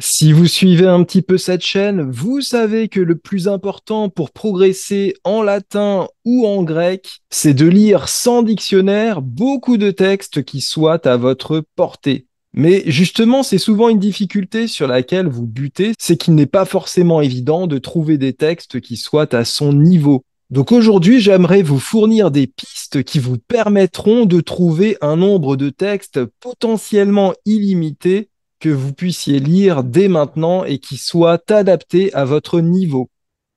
Si vous suivez un petit peu cette chaîne, vous savez que le plus important pour progresser en latin ou en grec, c'est de lire sans dictionnaire beaucoup de textes qui soient à votre portée. Mais justement, c'est souvent une difficulté sur laquelle vous butez, c'est qu'il n'est pas forcément évident de trouver des textes qui soient à son niveau. Donc aujourd'hui, j'aimerais vous fournir des pistes qui vous permettront de trouver un nombre de textes potentiellement illimité que vous puissiez lire dès maintenant et qui soit adapté à votre niveau.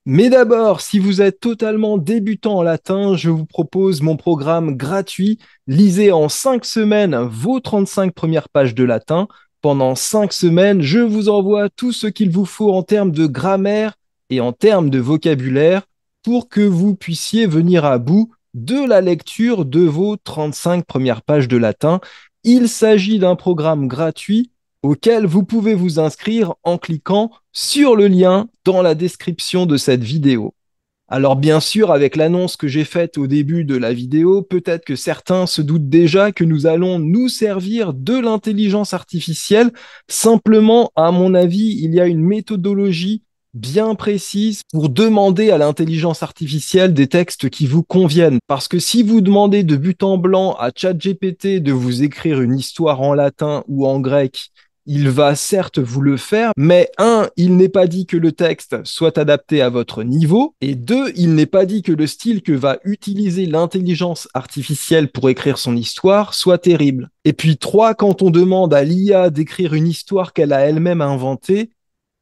Mais d'abord, si vous êtes totalement débutant en latin, je vous propose mon programme gratuit. Lisez en cinq semaines vos 35 premières pages de latin. Pendant cinq semaines, je vous envoie tout ce qu'il vous faut en termes de grammaire et en termes de vocabulaire pour que vous puissiez venir à bout de la lecture de vos 35 premières pages de latin. Il s'agit d'un programme gratuit auquel vous pouvez vous inscrire en cliquant sur le lien dans la description de cette vidéo. Alors bien sûr, avec l'annonce que j'ai faite au début de la vidéo, peut-être que certains se doutent déjà que nous allons nous servir de l'intelligence artificielle. Simplement, à mon avis, il y a une méthodologie bien précise pour demander à l'intelligence artificielle des textes qui vous conviennent. Parce que si vous demandez de but en blanc à ChatGPT de vous écrire une histoire en latin ou en grec, il va certes vous le faire, mais un, il n'est pas dit que le texte soit adapté à votre niveau, et deux, il n'est pas dit que le style que va utiliser l'intelligence artificielle pour écrire son histoire soit terrible. Et puis trois, quand on demande à l'IA d'écrire une histoire qu'elle a elle-même inventée,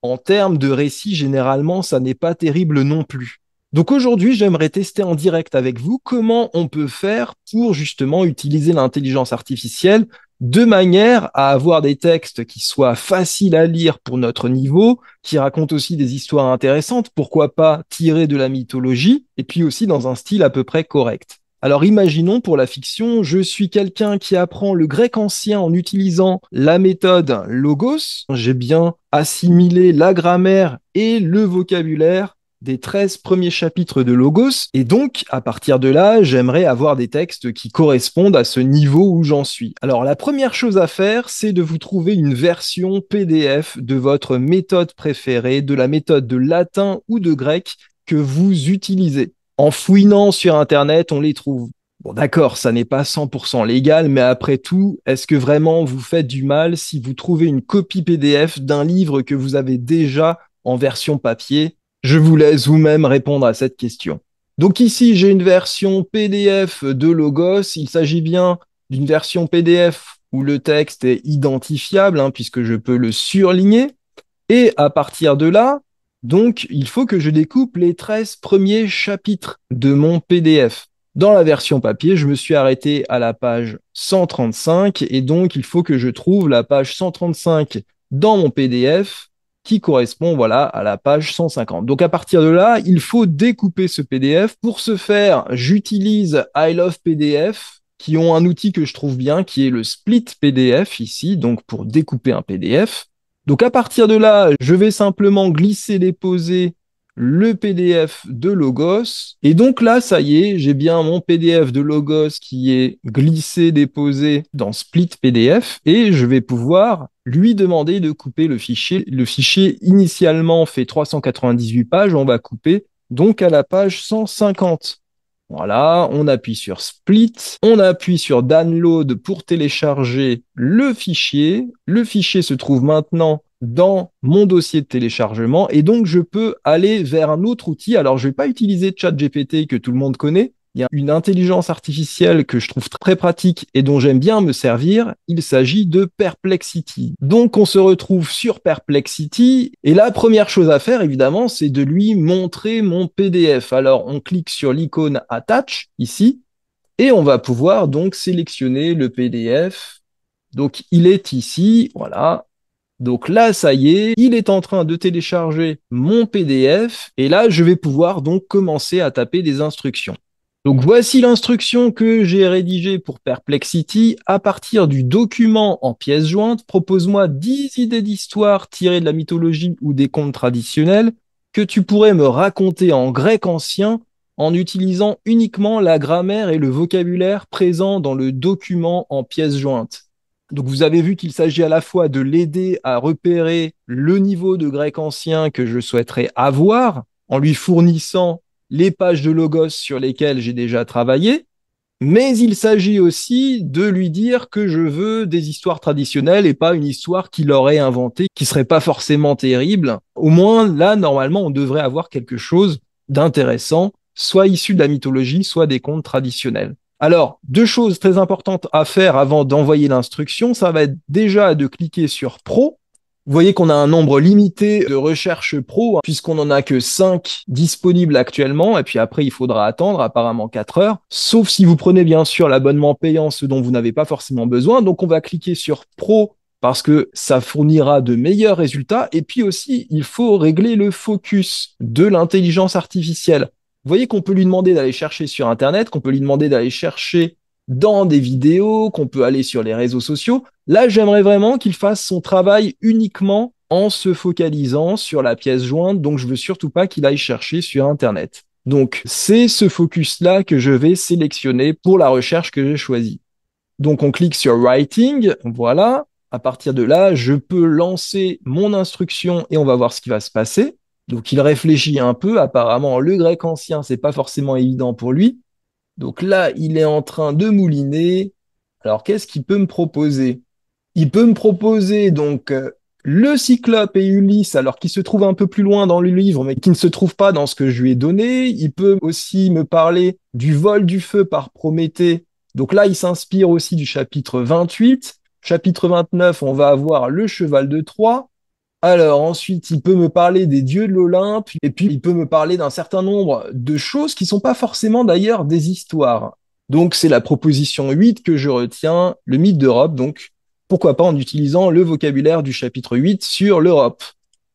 en termes de récit, généralement, ça n'est pas terrible non plus. Donc aujourd'hui, j'aimerais tester en direct avec vous comment on peut faire pour justement utiliser l'intelligence artificielle de manière à avoir des textes qui soient faciles à lire pour notre niveau, qui racontent aussi des histoires intéressantes, pourquoi pas tirées de la mythologie, et puis aussi dans un style à peu près correct. Alors imaginons pour la fiction, je suis quelqu'un qui apprend le grec ancien en utilisant la méthode logos. J'ai bien assimilé la grammaire et le vocabulaire des 13 premiers chapitres de Logos. Et donc, à partir de là, j'aimerais avoir des textes qui correspondent à ce niveau où j'en suis. Alors, la première chose à faire, c'est de vous trouver une version PDF de votre méthode préférée, de la méthode de latin ou de grec que vous utilisez. En fouinant sur Internet, on les trouve. Bon, d'accord, ça n'est pas 100% légal, mais après tout, est-ce que vraiment vous faites du mal si vous trouvez une copie PDF d'un livre que vous avez déjà en version papier je vous laisse vous-même répondre à cette question. Donc ici, j'ai une version PDF de Logos. Il s'agit bien d'une version PDF où le texte est identifiable, hein, puisque je peux le surligner. Et à partir de là, donc, il faut que je découpe les 13 premiers chapitres de mon PDF. Dans la version papier, je me suis arrêté à la page 135 et donc il faut que je trouve la page 135 dans mon PDF qui correspond voilà à la page 150. Donc à partir de là, il faut découper ce PDF. Pour ce faire, j'utilise I Love PDF qui ont un outil que je trouve bien qui est le split PDF ici, donc pour découper un PDF. Donc à partir de là, je vais simplement glisser déposer le PDF de Logos. Et donc là, ça y est, j'ai bien mon PDF de Logos qui est glissé, déposé dans Split PDF et je vais pouvoir lui demander de couper le fichier. Le fichier initialement fait 398 pages, on va couper donc à la page 150. Voilà, on appuie sur Split, on appuie sur Download pour télécharger le fichier. Le fichier se trouve maintenant dans mon dossier de téléchargement et donc je peux aller vers un autre outil. Alors je ne vais pas utiliser ChatGPT que tout le monde connaît. Il y a une intelligence artificielle que je trouve très pratique et dont j'aime bien me servir. Il s'agit de Perplexity. Donc on se retrouve sur Perplexity et la première chose à faire évidemment c'est de lui montrer mon PDF. Alors on clique sur l'icône Attach ici et on va pouvoir donc sélectionner le PDF. Donc il est ici, voilà, donc là, ça y est, il est en train de télécharger mon PDF et là, je vais pouvoir donc commencer à taper des instructions. Donc voici l'instruction que j'ai rédigée pour Perplexity. À partir du document en pièce jointe, propose-moi 10 idées d'histoire tirées de la mythologie ou des contes traditionnels que tu pourrais me raconter en grec ancien en utilisant uniquement la grammaire et le vocabulaire présent dans le document en pièce jointe. Donc vous avez vu qu'il s'agit à la fois de l'aider à repérer le niveau de grec ancien que je souhaiterais avoir en lui fournissant les pages de logos sur lesquelles j'ai déjà travaillé, mais il s'agit aussi de lui dire que je veux des histoires traditionnelles et pas une histoire qu'il aurait inventée, qui serait pas forcément terrible. Au moins, là, normalement, on devrait avoir quelque chose d'intéressant, soit issu de la mythologie, soit des contes traditionnels. Alors, deux choses très importantes à faire avant d'envoyer l'instruction, ça va être déjà de cliquer sur Pro. Vous voyez qu'on a un nombre limité de recherches pro, hein, puisqu'on n'en a que 5 disponibles actuellement, et puis après il faudra attendre apparemment 4 heures, sauf si vous prenez bien sûr l'abonnement payant, ce dont vous n'avez pas forcément besoin. Donc on va cliquer sur Pro parce que ça fournira de meilleurs résultats, et puis aussi il faut régler le focus de l'intelligence artificielle. Vous voyez qu'on peut lui demander d'aller chercher sur Internet, qu'on peut lui demander d'aller chercher dans des vidéos, qu'on peut aller sur les réseaux sociaux. Là, j'aimerais vraiment qu'il fasse son travail uniquement en se focalisant sur la pièce jointe, donc je veux surtout pas qu'il aille chercher sur Internet. Donc, c'est ce focus-là que je vais sélectionner pour la recherche que j'ai choisie. Donc, on clique sur Writing, voilà. À partir de là, je peux lancer mon instruction et on va voir ce qui va se passer. Donc il réfléchit un peu. Apparemment, le grec ancien, c'est pas forcément évident pour lui. Donc là, il est en train de mouliner. Alors qu'est-ce qu'il peut me proposer Il peut me proposer donc euh, le Cyclope et Ulysse, alors qu'il se trouve un peu plus loin dans le livre, mais qui ne se trouve pas dans ce que je lui ai donné. Il peut aussi me parler du vol du feu par Prométhée. Donc là, il s'inspire aussi du chapitre 28. Chapitre 29, on va avoir le cheval de Troie. Alors ensuite, il peut me parler des dieux de l'Olympe, et puis il peut me parler d'un certain nombre de choses qui sont pas forcément d'ailleurs des histoires. Donc c'est la proposition 8 que je retiens, le mythe d'Europe, donc pourquoi pas en utilisant le vocabulaire du chapitre 8 sur l'Europe.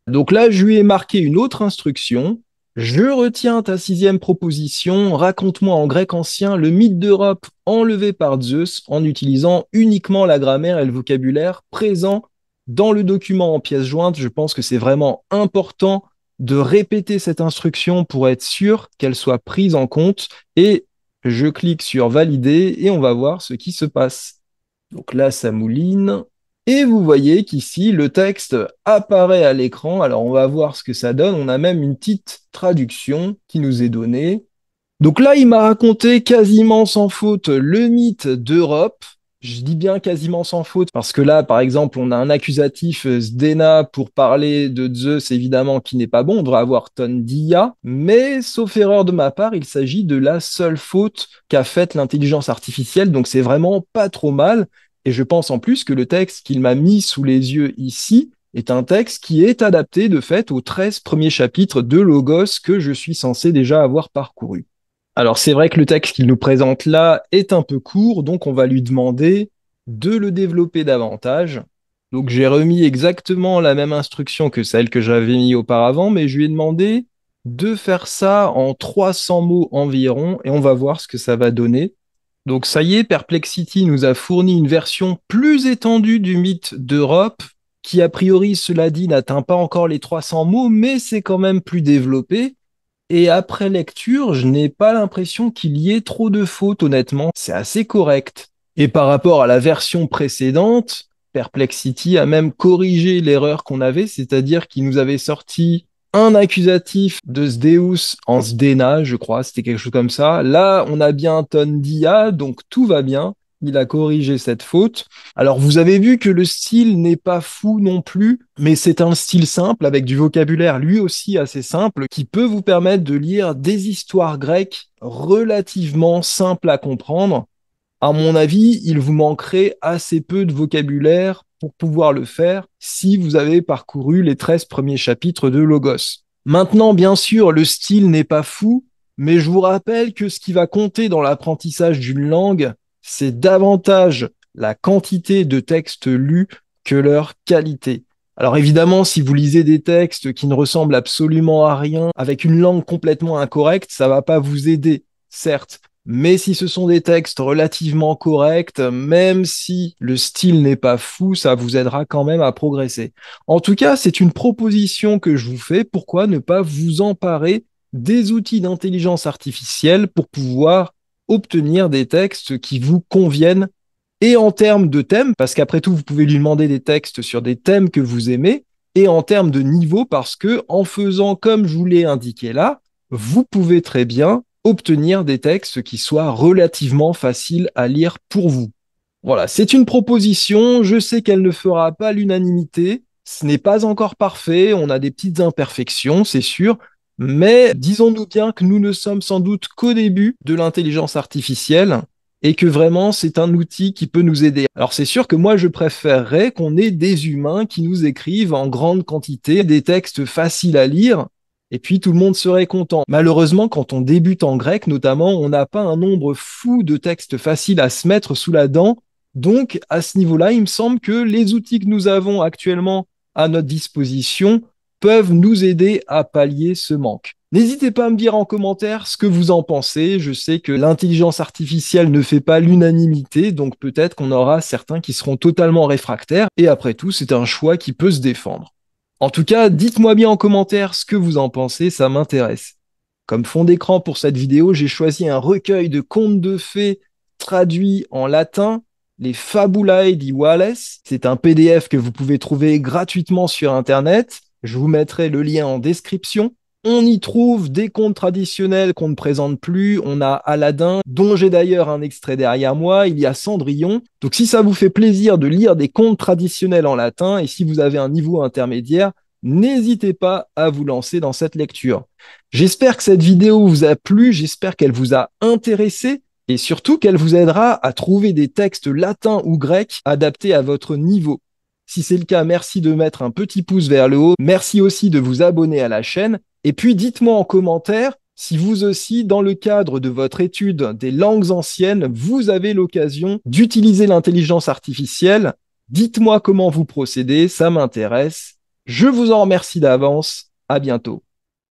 Donc là, je lui ai marqué une autre instruction. Je retiens ta sixième proposition, raconte-moi en grec ancien le mythe d'Europe enlevé par Zeus en utilisant uniquement la grammaire et le vocabulaire présent dans le document en pièce jointe, je pense que c'est vraiment important de répéter cette instruction pour être sûr qu'elle soit prise en compte. Et je clique sur valider et on va voir ce qui se passe. Donc là, ça mouline. Et vous voyez qu'ici, le texte apparaît à l'écran. Alors, on va voir ce que ça donne. On a même une petite traduction qui nous est donnée. Donc là, il m'a raconté quasiment sans faute le mythe d'Europe. Je dis bien quasiment sans faute, parce que là, par exemple, on a un accusatif euh, Zdena, pour parler de Zeus, évidemment, qui n'est pas bon. On devrait avoir dia, Mais, sauf erreur de ma part, il s'agit de la seule faute qu'a faite l'intelligence artificielle. Donc, c'est vraiment pas trop mal. Et je pense en plus que le texte qu'il m'a mis sous les yeux ici est un texte qui est adapté de fait aux 13 premiers chapitres de Logos que je suis censé déjà avoir parcouru. Alors c'est vrai que le texte qu'il nous présente là est un peu court, donc on va lui demander de le développer davantage. Donc j'ai remis exactement la même instruction que celle que j'avais mis auparavant, mais je lui ai demandé de faire ça en 300 mots environ, et on va voir ce que ça va donner. Donc ça y est, Perplexity nous a fourni une version plus étendue du mythe d'Europe, qui a priori, cela dit, n'atteint pas encore les 300 mots, mais c'est quand même plus développé. Et après lecture, je n'ai pas l'impression qu'il y ait trop de fautes, honnêtement. C'est assez correct. Et par rapport à la version précédente, Perplexity a même corrigé l'erreur qu'on avait, c'est-à-dire qu'il nous avait sorti un accusatif de Sdeus en Sdena, je crois, c'était quelque chose comme ça. Là, on a bien un ton d'IA, donc tout va bien il a corrigé cette faute. Alors vous avez vu que le style n'est pas fou non plus, mais c'est un style simple avec du vocabulaire lui aussi assez simple qui peut vous permettre de lire des histoires grecques relativement simples à comprendre. À mon avis, il vous manquerait assez peu de vocabulaire pour pouvoir le faire si vous avez parcouru les 13 premiers chapitres de Logos. Maintenant, bien sûr, le style n'est pas fou, mais je vous rappelle que ce qui va compter dans l'apprentissage d'une langue, c'est davantage la quantité de textes lus que leur qualité. Alors évidemment, si vous lisez des textes qui ne ressemblent absolument à rien, avec une langue complètement incorrecte, ça va pas vous aider, certes. Mais si ce sont des textes relativement corrects, même si le style n'est pas fou, ça vous aidera quand même à progresser. En tout cas, c'est une proposition que je vous fais. Pourquoi ne pas vous emparer des outils d'intelligence artificielle pour pouvoir obtenir des textes qui vous conviennent et en termes de thèmes, parce qu'après tout, vous pouvez lui demander des textes sur des thèmes que vous aimez, et en termes de niveau, parce que en faisant comme je vous l'ai indiqué là, vous pouvez très bien obtenir des textes qui soient relativement faciles à lire pour vous. Voilà, c'est une proposition, je sais qu'elle ne fera pas l'unanimité, ce n'est pas encore parfait, on a des petites imperfections, c'est sûr, mais disons-nous bien que nous ne sommes sans doute qu'au début de l'intelligence artificielle et que vraiment c'est un outil qui peut nous aider. Alors c'est sûr que moi je préférerais qu'on ait des humains qui nous écrivent en grande quantité des textes faciles à lire et puis tout le monde serait content. Malheureusement, quand on débute en grec notamment, on n'a pas un nombre fou de textes faciles à se mettre sous la dent. Donc à ce niveau-là, il me semble que les outils que nous avons actuellement à notre disposition peuvent nous aider à pallier ce manque. N'hésitez pas à me dire en commentaire ce que vous en pensez. Je sais que l'intelligence artificielle ne fait pas l'unanimité, donc peut-être qu'on aura certains qui seront totalement réfractaires, et après tout, c'est un choix qui peut se défendre. En tout cas, dites-moi bien en commentaire ce que vous en pensez, ça m'intéresse. Comme fond d'écran pour cette vidéo, j'ai choisi un recueil de contes de fées traduits en latin, les Fabulae di Wallace. C'est un PDF que vous pouvez trouver gratuitement sur Internet. Je vous mettrai le lien en description. On y trouve des contes traditionnels qu'on ne présente plus. On a Aladdin, dont j'ai d'ailleurs un extrait derrière moi. Il y a Cendrillon. Donc si ça vous fait plaisir de lire des contes traditionnels en latin et si vous avez un niveau intermédiaire, n'hésitez pas à vous lancer dans cette lecture. J'espère que cette vidéo vous a plu. J'espère qu'elle vous a intéressé et surtout qu'elle vous aidera à trouver des textes latins ou grecs adaptés à votre niveau. Si c'est le cas, merci de mettre un petit pouce vers le haut. Merci aussi de vous abonner à la chaîne. Et puis dites-moi en commentaire si vous aussi, dans le cadre de votre étude des langues anciennes, vous avez l'occasion d'utiliser l'intelligence artificielle. Dites-moi comment vous procédez, ça m'intéresse. Je vous en remercie d'avance. À bientôt.